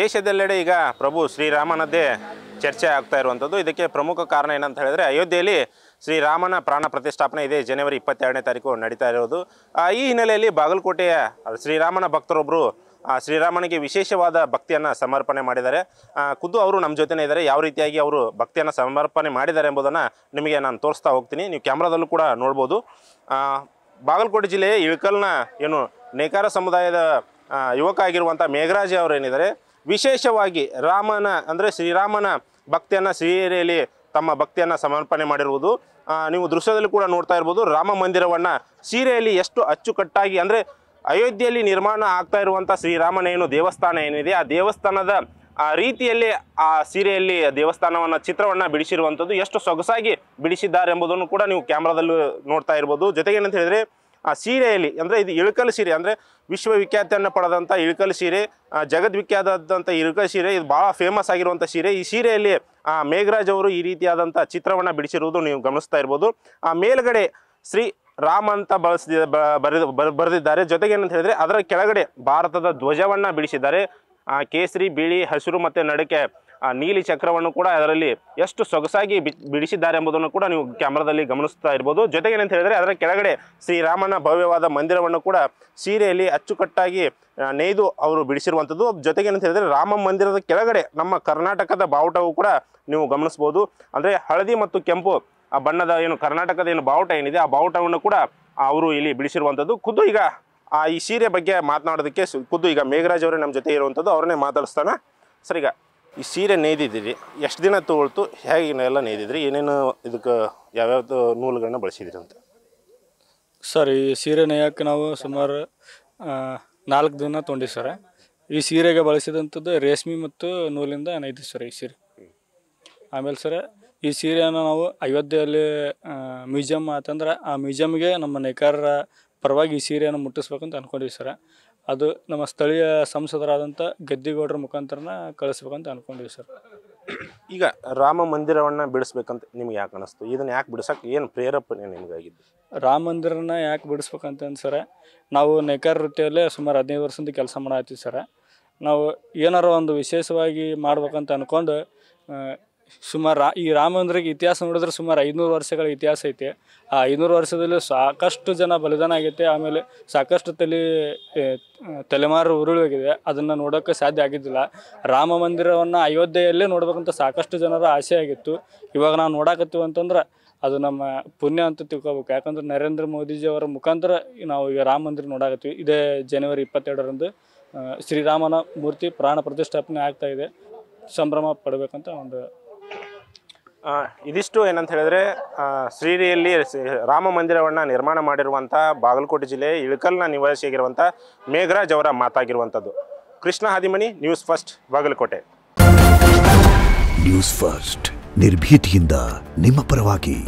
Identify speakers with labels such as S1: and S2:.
S1: ದೇಶದೆಲ್ಲೆಡೆ ಈಗ ಪ್ರಭು ಶ್ರೀರಾಮನದ್ದೇ ಚರ್ಚೆ ಆಗ್ತಾ ಇರುವಂಥದ್ದು ಇದಕ್ಕೆ ಪ್ರಮುಖ ಕಾರಣ ಏನಂತ ಹೇಳಿದ್ರೆ ಅಯೋಧ್ಯೆಯಲ್ಲಿ ಶ್ರೀರಾಮನ ಪ್ರಾಣ ಪ್ರತಿಷ್ಠಾಪನೆ ಇದೆ ಜನವರಿ ಇಪ್ಪತ್ತೆರಡನೇ ತಾರೀಕು ನಡೀತಾ ಇರೋದು ಈ ಹಿನ್ನೆಲೆಯಲ್ಲಿ ಬಾಗಲಕೋಟೆಯ ಶ್ರೀರಾಮನ ಭಕ್ತರೊಬ್ಬರು ಶ್ರೀರಾಮನಿಗೆ ವಿಶೇಷವಾದ ಭಕ್ತಿಯನ್ನು ಸಮರ್ಪಣೆ ಮಾಡಿದ್ದಾರೆ ಖುದ್ದು ಅವರು ನಮ್ಮ ಜೊತೆನೇ ಇದ್ದಾರೆ ಯಾವ ರೀತಿಯಾಗಿ ಅವರು ಭಕ್ತಿಯನ್ನು ಸಮರ್ಪಣೆ ಮಾಡಿದ್ದಾರೆ ಎಂಬುದನ್ನು ನಿಮಗೆ ನಾನು ತೋರಿಸ್ತಾ ಹೋಗ್ತೀನಿ ನೀವು ಕ್ಯಾಮ್ರಾದಲ್ಲೂ ಕೂಡ ನೋಡ್ಬೋದು ಬಾಗಲಕೋಟೆ ಜಿಲ್ಲೆಯ ಇಳಕಲ್ನ ಏನು ನೇಕಾರ ಸಮುದಾಯದ ಯುವಕ ಆಗಿರುವಂಥ ಮೇಘರಾಜ ಅವರೇನಿದ್ದಾರೆ ವಿಶೇಷವಾಗಿ ರಾಮನ ಅಂದರೆ ಶ್ರೀರಾಮನ ಭಕ್ತಿಯನ್ನು ಸೀರೆಯಲ್ಲಿ ತಮ್ಮ ಭಕ್ತಿಯನ್ನು ಸಮರ್ಪಣೆ ಮಾಡಿರುವುದು ನೀವು ದೃಶ್ಯದಲ್ಲಿ ಕೂಡ ನೋಡ್ತಾ ಇರ್ಬೋದು ರಾಮ ಮಂದಿರವನ್ನು ಸೀರೆಯಲ್ಲಿ ಎಷ್ಟು ಅಚ್ಚುಕಟ್ಟಾಗಿ ಅಂದರೆ ಅಯೋಧ್ಯೆಯಲ್ಲಿ ನಿರ್ಮಾಣ ಆಗ್ತಾ ಇರುವಂಥ ಶ್ರೀರಾಮನ ಏನು ದೇವಸ್ಥಾನ ಏನಿದೆ ಆ ದೇವಸ್ಥಾನದ ಆ ರೀತಿಯಲ್ಲಿ ಆ ಸೀರೆಯಲ್ಲಿ ದೇವಸ್ಥಾನವನ್ನು ಚಿತ್ರವನ್ನು ಬಿಡಿಸಿರುವಂಥದ್ದು ಎಷ್ಟು ಸೊಗಸಾಗಿ ಬಿಡಿಸಿದ್ದಾರೆ ಎಂಬುದನ್ನು ಕೂಡ ನೀವು ಕ್ಯಾಮ್ರಾದಲ್ಲೂ ನೋಡ್ತಾ ಇರ್ಬೋದು ಜೊತೆಗೇನಂತ ಹೇಳಿದ್ರೆ ಆ ಸೀರೆಯಲ್ಲಿ ಅಂದರೆ ಇದು ಇಳಕಲ್ ಸೀರೆ ಅಂದರೆ ವಿಶ್ವವಿಖ್ಯಾತಿಯನ್ನು ಪಡೆದಂಥ ಇಳಕಲ್ ಸೀರೆ ಜಗದ್ವಿಖ್ಯಾತದಂಥ ಇಳಕಲ್ ಸೀರೆ ಇದು ಭಾಳ ಫೇಮಸ್ ಆಗಿರುವಂಥ ಸೀರೆ ಈ ಸೀರೆಯಲ್ಲಿ ಆ ಮೇಘರಾಜ್ ಅವರು ಈ ರೀತಿಯಾದಂಥ ಚಿತ್ರವನ್ನು ಬಿಡಿಸಿರುವುದು ನೀವು ಗಮನಿಸ್ತಾ ಇರ್ಬೋದು ಆ ಮೇಲ್ಗಡೆ ಶ್ರೀ ರಾಮ ಅಂತ ಬಳಸಿದ ಬರೆದಿದ್ದಾರೆ ಜೊತೆಗೆ ಏನಂತ ಹೇಳಿದ್ರೆ ಅದರ ಕೆಳಗಡೆ ಭಾರತದ ಧ್ವಜವನ್ನು ಬಿಡಿಸಿದ್ದಾರೆ ಆ ಕೇಸರಿ ಬಿಳಿ ಹಸಿರು ಮತ್ತು ನಡಕೆ ಆ ನೀಲಿ ಚಕ್ರವನ್ನು ಕೂಡ ಅದರಲ್ಲಿ ಎಷ್ಟು ಸೊಗಸಾಗಿ ಬಿಡಿಸಿದ್ದಾರೆ ಎಂಬುದನ್ನು ಕೂಡ ನೀವು ಕ್ಯಾಮ್ರಾದಲ್ಲಿ ಗಮನಿಸ್ತಾ ಇರ್ಬೋದು ಜೊತೆಗೆ ಏನಂತ ಹೇಳಿದರೆ ಅದರ ಕೆಳಗಡೆ ಶ್ರೀರಾಮನ ಭವ್ಯವಾದ ಮಂದಿರವನ್ನು ಕೂಡ ಸೀರೆಯಲ್ಲಿ ಅಚ್ಚುಕಟ್ಟಾಗಿ ನೇಯ್ದು ಅವರು ಬಿಡಿಸಿರುವಂಥದ್ದು ಜೊತೆಗೆ ಏನಂತ ಹೇಳಿದರೆ ರಾಮ ಮಂದಿರದ ಕೆಳಗಡೆ ನಮ್ಮ ಕರ್ನಾಟಕದ ಬಾವುಟವು ಕೂಡ ನೀವು ಗಮನಿಸ್ಬೋದು ಅಂದರೆ ಹಳದಿ ಮತ್ತು ಕೆಂಪು ಆ ಬಣ್ಣದ ಏನು ಕರ್ನಾಟಕದ ಏನು ಬಾವುಟ ಏನಿದೆ ಆ ಬಾವುಟವನ್ನು ಕೂಡ ಅವರು ಇಲ್ಲಿ ಬಿಡಿಸಿರುವಂಥದ್ದು ಖುದ್ದು ಈಗ ಆ ಈ ಸೀರೆ ಬಗ್ಗೆ ಮಾತನಾಡೋದಕ್ಕೆ ಖುದ್ದು ಈಗ ಮೇಘರಾಜ್ ಅವರೇ ನಮ್ಮ ಜೊತೆ ಇರುವಂಥದ್ದು ಅವರನ್ನೇ ಮಾತಾಡಿಸ್ತಾನೆ ಸರಿಗ ಈ ಸೀರೆ ನೇಯ್ದಿದ್ದೀರಿ ಎಷ್ಟು ದಿನ ತೊಗೊಳ್ತು ಹೇಗೆ ಎಲ್ಲ ನೇಯ್ದಿದ್ರಿ ಏನೇನು ಇದಕ್ಕೆ ಯಾವ್ಯಾವ್ದು ನೂಲುಗಳನ್ನ ಬಳಸಿದ್ರಿ ಅಂತ
S2: ಸರ್ ಈ ಸೀರೆ ನೇಯಕ್ಕೆ ನಾವು ಸುಮಾರು ನಾಲ್ಕು ದಿನ ತೊಗೊಂಡಿ ಸರ್ ಈ ಸೀರೆಗೆ ಬಳಸಿದಂಥದ್ದು ರೇಷ್ಮೆ ಮತ್ತು ನೂಲಿಂದ ನೈದಿ ಸರ್ ಈ ಸೀರೆ ಆಮೇಲೆ ಸರ್ ಈ ಸೀರೆಯನ್ನು ನಾವು ಅಯೋಧ್ಯೆಯಲ್ಲಿ ಮ್ಯೂಸಿಯಮ್ ಆತಂದ್ರೆ ಆ ಮ್ಯೂಸಿಯಮ್ಗೆ ನಮ್ಮ ನೇಕಾರರ ಪರವಾಗಿ ಈ ಸೀರೆಯನ್ನು ಮುಟ್ಟಿಸ್ಬೇಕಂತ ಅಂದ್ಕೊಂಡಿವಿ ಸರ್ ಅದು ನಮ್ಮ ಸ್ಥಳೀಯ ಸಂಸದರಾದಂಥ ಗದ್ದಿಗೌಡರ ಮುಖಾಂತರನ ಕಳಿಸ್ಬೇಕಂತ ಅನ್ಕೊಂಡಿವಿ ಸರ್
S1: ಈಗ ರಾಮ ಮಂದಿರವನ್ನು ಬಿಡಿಸ್ಬೇಕಂತ ನಿಮ್ಗೆ ಯಾಕೆ ಅನಿಸ್ತು ಇದನ್ನು ಯಾಕೆ ಬಿಡಿಸೋಕೆ ಏನು ಪ್ರೇರಪಣೆ ನಿಮಗಾಗಿದ್ದು ರಾಮ ಮಂದಿರನ ಯಾಕೆ ಬಿಡಿಸ್ಬೇಕಂತ ಸರ
S2: ನಾವು ನೇಕಾರ ವೃತ್ತಿಯಲ್ಲೇ ಸುಮಾರು ಹದಿನೈದು ವರ್ಷದಿಂದ ಕೆಲಸ ಮಾಡತ್ತೀವಿ ಸರ ನಾವು ಏನಾರು ಒಂದು ವಿಶೇಷವಾಗಿ ಮಾಡ್ಬೇಕಂತ ಅಂದ್ಕೊಂಡು ಸುಮಾರು ರಾ ಈ ಮಂದಿರಕ್ಕೆ ಇತಿಹಾಸ ನೋಡಿದ್ರೆ ಸುಮಾರು ಐನೂರು ವರ್ಷಗಳ ಇತಿಹಾಸ ಐತೆ ಆ ಐನೂರು ವರ್ಷದಲ್ಲಿ ಸಾಕಷ್ಟು ಜನ ಬಲಿದಾನ ಆಗೈತೆ ಆಮೇಲೆ ಸಾಕಷ್ಟು ತಲೆ ತಲೆಮಾರು ಉರುಳಾಗಿದೆ ಅದನ್ನು ನೋಡೋಕ್ಕೆ ಸಾಧ್ಯ ಆಗಿದ್ದಿಲ್ಲ ರಾಮ ಮಂದಿರವನ್ನು ಅಯೋಧ್ಯೆಯಲ್ಲೇ ನೋಡ್ಬೇಕಂತ ಸಾಕಷ್ಟು ಜನರ ಆಸೆ ಆಗಿತ್ತು ಇವಾಗ ನಾವು ನೋಡಾಕತ್ತೀವಿ ಅಂತಂದ್ರೆ ಅದು ನಮ್ಮ ಪುಣ್ಯ ಅಂತ ತಿಳ್ಕೊಬೇಕು ಯಾಕಂದ್ರೆ ನರೇಂದ್ರ ಮೋದಿಜಿಯವರ ಮುಖಾಂತರ ನಾವು ಈಗ ರಾಮ ಮಂದಿರ ನೋಡಾಕತ್ತೀವಿ ಇದೇ ಜನವರಿ ಇಪ್ಪತ್ತೆರಡರಂದು ಶ್ರೀರಾಮನ ಮೂರ್ತಿ ಪ್ರಾಣ ಪ್ರತಿಷ್ಠಾಪನೆ ಆಗ್ತಾ ಇದೆ ಸಂಭ್ರಮ
S1: ಪಡಬೇಕಂತ ಒಂದು ಇದಿಷ್ಟು ಏನಂತ ಹೇಳಿದ್ರೆ ಶ್ರೀರಿಯಲ್ಲಿ ರಾಮ ಮಂದಿರವನ್ನು ನಿರ್ಮಾಣ ಮಾಡಿರುವಂಥ ಬಾಗಲಕೋಟೆ ಜಿಲ್ಲೆ ಇಳಕಲ್ನ ನಿವಾಸಿಯಾಗಿರುವಂಥ ಮೇಘರಾಜ್ ಅವರ ಮಾತಾಗಿರುವಂಥದ್ದು Krishna Hadimani news first Bagalkote news first ನಿರ್ಭೀತಿಯಿಂದ ನಿಮ್ಮ ಪರವಾಗಿ